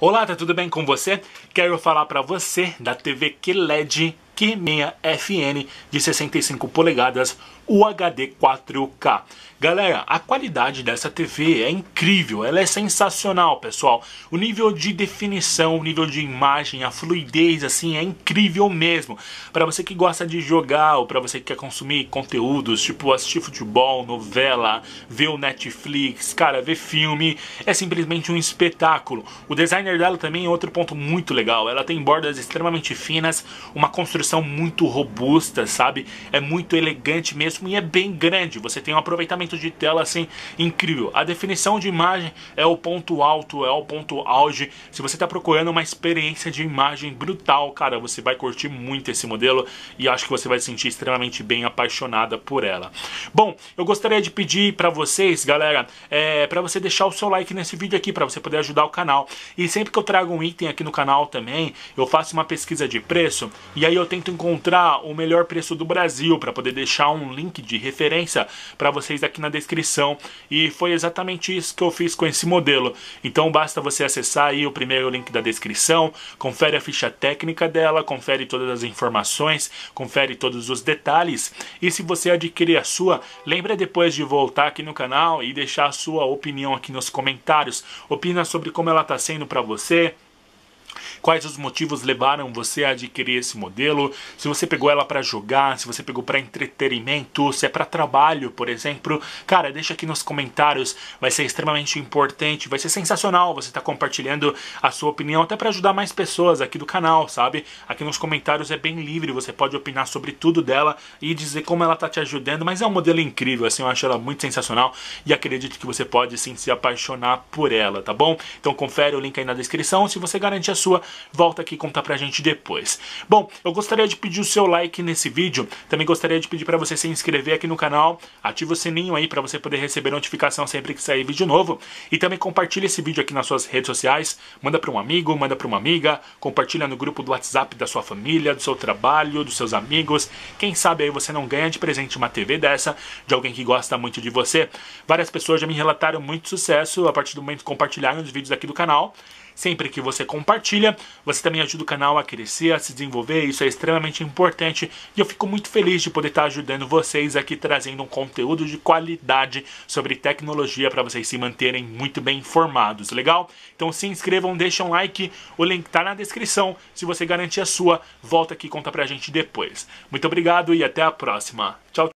Olá, tá tudo bem com você? Quero falar para você da TV QLED Q6FN de 65 polegadas UHD 4K. Galera, a qualidade dessa TV é incrível, ela é sensacional, pessoal. O nível de definição, o nível de imagem, a fluidez, assim, é incrível mesmo. Para você que gosta de jogar ou para você que quer consumir conteúdos, tipo assistir futebol, novela, ver o Netflix, cara, ver filme, é simplesmente um espetáculo. O designer dela também é outro ponto muito legal. Ela tem bordas extremamente finas, uma construção construção muito robusta, sabe? É muito elegante mesmo e é bem grande. Você tem um aproveitamento de tela assim incrível. A definição de imagem é o ponto alto, é o ponto auge. Se você está procurando uma experiência de imagem brutal, cara, você vai curtir muito esse modelo e acho que você vai se sentir extremamente bem apaixonada por ela. Bom, eu gostaria de pedir para vocês, galera, é, para você deixar o seu like nesse vídeo aqui, para você poder ajudar o canal. E sempre que eu trago um item aqui no canal também, eu faço uma pesquisa de preço e aí eu tenho tento encontrar o melhor preço do Brasil para poder deixar um link de referência para vocês aqui na descrição. E foi exatamente isso que eu fiz com esse modelo. Então basta você acessar aí o primeiro link da descrição, confere a ficha técnica dela, confere todas as informações, confere todos os detalhes. E se você adquirir a sua, lembra depois de voltar aqui no canal e deixar a sua opinião aqui nos comentários. Opina sobre como ela está sendo para você quais os motivos levaram você a adquirir esse modelo, se você pegou ela para jogar, se você pegou para entretenimento, se é para trabalho, por exemplo. Cara, deixa aqui nos comentários, vai ser extremamente importante, vai ser sensacional você estar tá compartilhando a sua opinião, até para ajudar mais pessoas aqui do canal, sabe? Aqui nos comentários é bem livre, você pode opinar sobre tudo dela e dizer como ela tá te ajudando, mas é um modelo incrível, assim, eu acho ela muito sensacional e acredito que você pode sim se apaixonar por ela, tá bom? Então confere o link aí na descrição, se você garante a sua, volta aqui contar pra gente depois. Bom, eu gostaria de pedir o seu like nesse vídeo, também gostaria de pedir para você se inscrever aqui no canal, ativa o sininho aí para você poder receber notificação sempre que sair vídeo novo e também compartilha esse vídeo aqui nas suas redes sociais, manda para um amigo, manda para uma amiga, compartilha no grupo do WhatsApp da sua família, do seu trabalho, dos seus amigos. Quem sabe aí você não ganha de presente uma TV dessa de alguém que gosta muito de você. Várias pessoas já me relataram muito sucesso a partir do momento que compartilharam os vídeos aqui do canal sempre que você compartilha. Você também ajuda o canal a crescer, a se desenvolver, isso é extremamente importante e eu fico muito feliz de poder estar ajudando vocês aqui trazendo um conteúdo de qualidade sobre tecnologia para vocês se manterem muito bem informados, legal? Então se inscrevam, deixem um like, o link está na descrição. Se você garantir a sua, volta aqui e conta pra gente depois. Muito obrigado e até a próxima. Tchau.